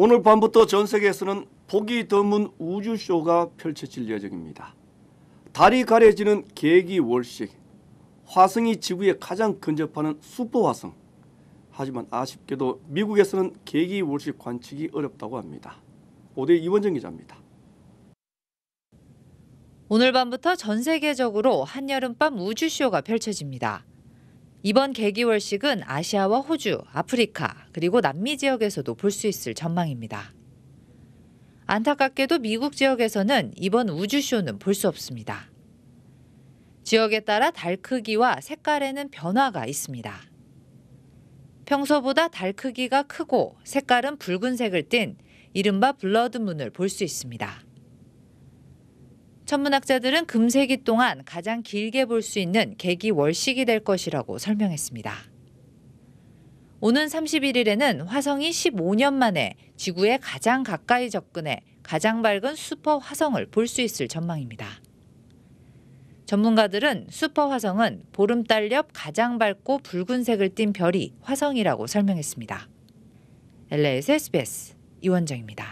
오늘 밤부터 전 세계에서는 보기 드문 우주쇼가 펼쳐질 예정입니다. 달이 가려지는 계기월식, 화성이 지구에 가장 근접하는 슈퍼화성. 하지만 아쉽게도 미국에서는 계기월식 관측이 어렵다고 합니다. 오대 이원정 기자입니다. 오늘 밤부터 전 세계적으로 한여름밤 우주쇼가 펼쳐집니다. 이번 개기월식은 아시아와 호주, 아프리카, 그리고 남미 지역에서도 볼 수 있을 전망입니다. 안타깝게도 미국 지역에서는 이번 우주쇼는 볼 수 없습니다. 지역에 따라 달 크기와 색깔에는 변화가 있습니다. 평소보다 달 크기가 크고 색깔은 붉은색을 띤 이른바 블러드문을 볼 수 있습니다. 천문학자들은 금세기 동안 가장 길게 볼 수 있는 개기 월식이 될 것이라고 설명했습니다. 오는 31일에는 화성이 15년 만에 지구에 가장 가까이 접근해 가장 밝은 슈퍼 화성을 볼 수 있을 전망입니다. 전문가들은 슈퍼 화성은 보름달 옆 가장 밝고 붉은색을 띤 별이 화성이라고 설명했습니다. LA에서 SBS 이원정입니다.